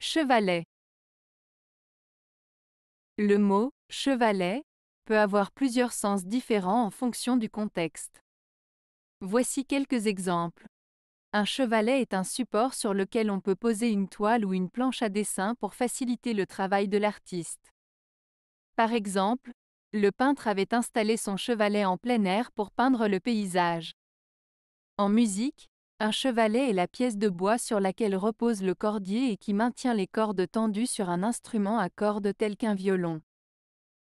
Chevalet. Le mot chevalet peut avoir plusieurs sens différents en fonction du contexte. Voici quelques exemples. Un chevalet est un support sur lequel on peut poser une toile ou une planche à dessin pour faciliter le travail de l'artiste. Par exemple, le peintre avait installé son chevalet en plein air pour peindre le paysage. En musique, un chevalet est la pièce de bois sur laquelle repose le cordier et qui maintient les cordes tendues sur un instrument à cordes tel qu'un violon.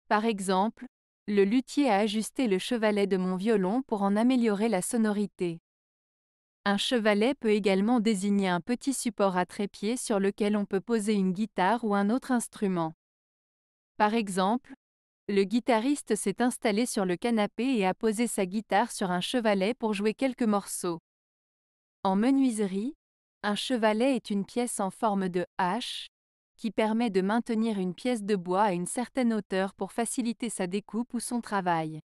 Par exemple, le luthier a ajusté le chevalet de mon violon pour en améliorer la sonorité. Un chevalet peut également désigner un petit support à trépied sur lequel on peut poser une guitare ou un autre instrument. Par exemple, le guitariste s'est installé sur le canapé et a posé sa guitare sur un chevalet pour jouer quelques morceaux. En menuiserie, un chevalet est une pièce en forme de hache, qui permet de maintenir une pièce de bois à une certaine hauteur pour faciliter sa découpe ou son travail.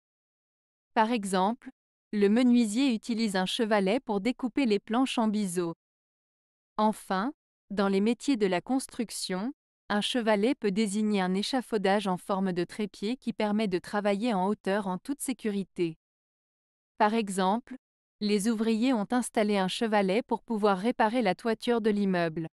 Par exemple, le menuisier utilise un chevalet pour découper les planches en biseau. Enfin, dans les métiers de la construction, un chevalet peut désigner un échafaudage en forme de trépied qui permet de travailler en hauteur en toute sécurité. Par exemple, les ouvriers ont installé un chevalet pour pouvoir réparer la toiture de l'immeuble.